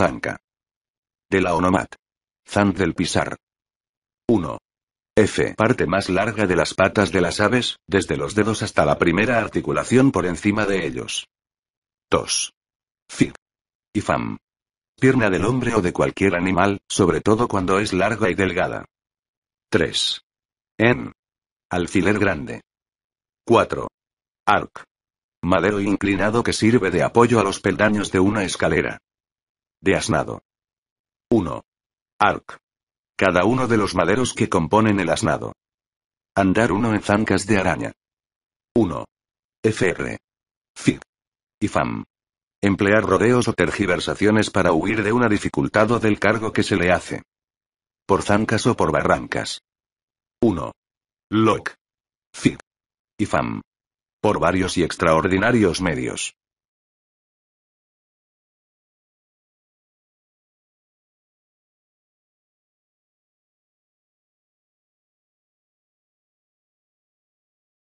Zanca. De la Onomat. Zan del Pisar. 1. F. Parte más larga de las patas de las aves, desde los dedos hasta la primera articulación por encima de ellos. 2. Fig. Y fam. Pierna del hombre o de cualquier animal, sobre todo cuando es larga y delgada. 3. En. Alfiler grande. 4. Arc. Madero inclinado que sirve de apoyo a los peldaños de una escalera de asnado. 1. Arc. Cada uno de los maderos que componen el asnado. Andar uno en zancas de araña. 1. FR. FIG. Y FAM. Emplear rodeos o tergiversaciones para huir de una dificultad o del cargo que se le hace. Por zancas o por barrancas. 1. LOC. FIG. Y FAM. Por varios y extraordinarios medios.